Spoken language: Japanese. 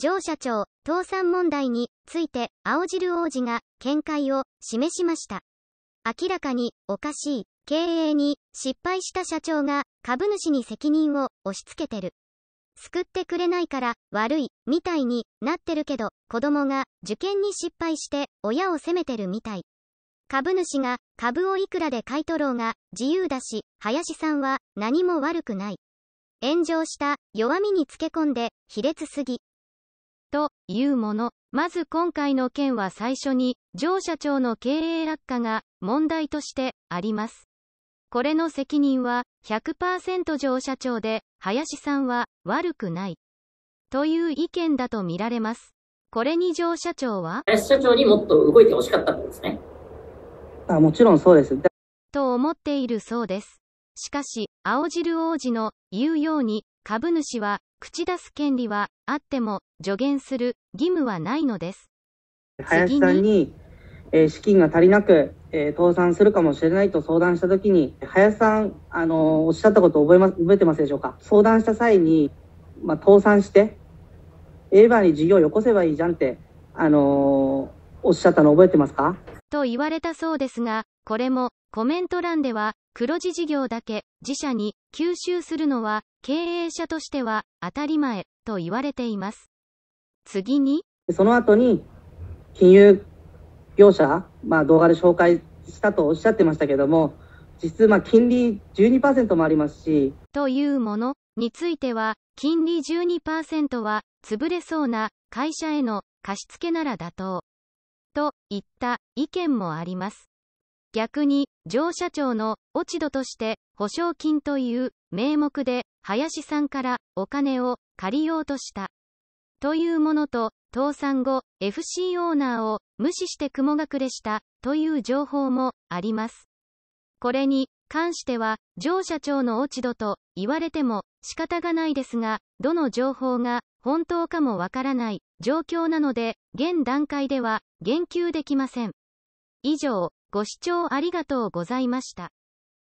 上社長、倒産問題について、青汁王子が見解を示しました。明らかにおかしい経営に失敗した社長が株主に責任を押し付けてる。救ってくれないから悪いみたいになってるけど子供が受験に失敗して親を責めてるみたい。株主が株をいくらで買い取ろうが自由だし、林さんは何も悪くない。炎上した弱みにつけ込んで卑劣すぎ。というもの。まず今回の件は最初に、上社長の経営落下が問題としてあります。これの責任は100%上社長で、林さんは悪くない。という意見だと見られます。これに上社長は林社長にもっと動いてほしかったんですね。あ、もちろんそうです。と思っているそうです。しかし、青汁王子の言うように、株主は、口出す権利はあっても、助言する義務はないのです。林さんに、えー、資金が足りなく、えー、倒産するかもしれないと相談したときに、林さん、あのー、おっしゃったこと覚えま、覚えてますでしょうか相談した際に、まあ、倒産して、エーバーに事業をよこせばいいじゃんって、あのー、おっしゃったの覚えてますかと言われたそうですが、これもコメント欄では黒字事業だけ自社に吸収するのは経営者としては当たり前と言われています。次にその後に金融業者、まあ、動画で紹介したとおっしゃってましたけども実質ま金利12%もありますし。というものについては金利12%は潰れそうな会社への貸し付けなら妥当といった意見もあります。逆に、乗車長の落ち度として、保証金という名目で、林さんからお金を借りようとした。というものと、倒産後、FC オーナーを無視して雲隠れしたという情報もあります。これに関しては、上社長の落ち度と言われても仕方がないですが、どの情報が本当かもわからない状況なので、現段階では言及できません。以上、ご視聴ありがとうございました。